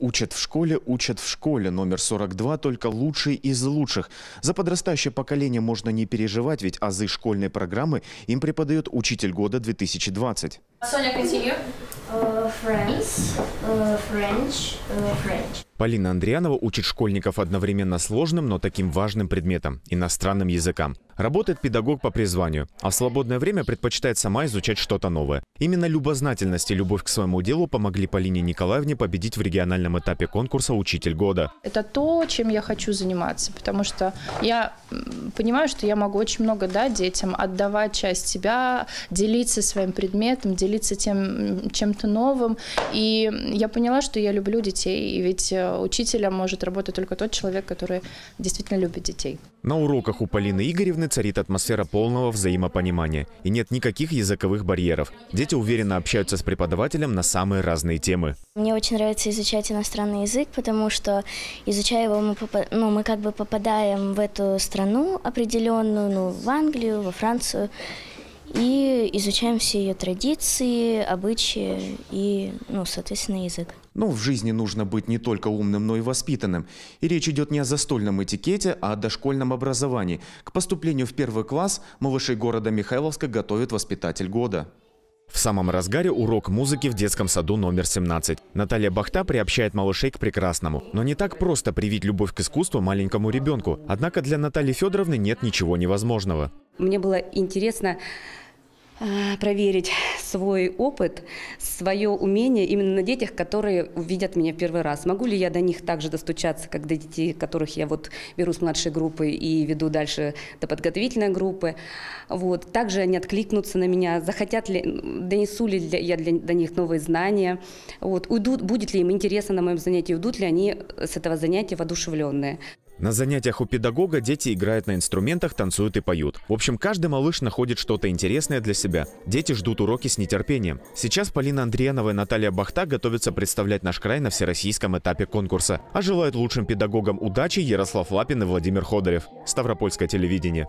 Учат в школе, учат в школе. Номер 42 только лучший из лучших. За подрастающее поколение можно не переживать, ведь азы школьной программы им преподает учитель года 2020. Соня, Uh, French, uh, French, uh, French. Полина Андрианова учит школьников одновременно сложным, но таким важным предметом иностранным языкам. Работает педагог по призванию, а в свободное время предпочитает сама изучать что-то новое. Именно любознательность и любовь к своему делу помогли Полине Николаевне победить в региональном этапе конкурса «Учитель года». Это то, чем я хочу заниматься, потому что я понимаю, что я могу очень много дать детям, отдавать часть себя, делиться своим предметом, делиться тем, чем-то новым. И я поняла, что я люблю детей, и ведь э, учителем может работать только тот человек, который действительно любит детей. На уроках у Полины Игоревны царит атмосфера полного взаимопонимания. И нет никаких языковых барьеров. Дети уверенно общаются с преподавателем на самые разные темы. Мне очень нравится изучать иностранный язык, потому что, изучая его, мы, попад... ну, мы как бы попадаем в эту страну определенную, ну, в Англию, во Францию и изучаем все ее традиции, обычаи и, ну, соответственно, язык. Но ну, в жизни нужно быть не только умным, но и воспитанным. И речь идет не о застольном этикете, а о дошкольном образовании. К поступлению в первый класс малышей города Михайловска готовит воспитатель года. В самом разгаре урок музыки в детском саду номер 17. Наталья Бахта приобщает малышей к прекрасному. Но не так просто привить любовь к искусству маленькому ребенку. Однако для Натальи Федоровны нет ничего невозможного. Мне было интересно Э, проверить свой опыт, свое умение именно на детях, которые увидят меня в первый раз. Могу ли я до них также достучаться, как до детей, которых я вот беру с младшей группы и веду дальше до подготовительной группы. Вот. Также они откликнутся на меня, захотят ли, донесу ли для, я для, до них новые знания, вот. Уйдут, будет ли им интересно на моем занятии, уйдут ли они с этого занятия воодушевленные. На занятиях у педагога дети играют на инструментах, танцуют и поют. В общем, каждый малыш находит что-то интересное для себя. Дети ждут уроки с нетерпением. Сейчас Полина Андреянова и Наталья Бахта готовятся представлять наш край на всероссийском этапе конкурса. А желают лучшим педагогам удачи Ярослав Лапин и Владимир Ходорев. Ставропольское телевидение.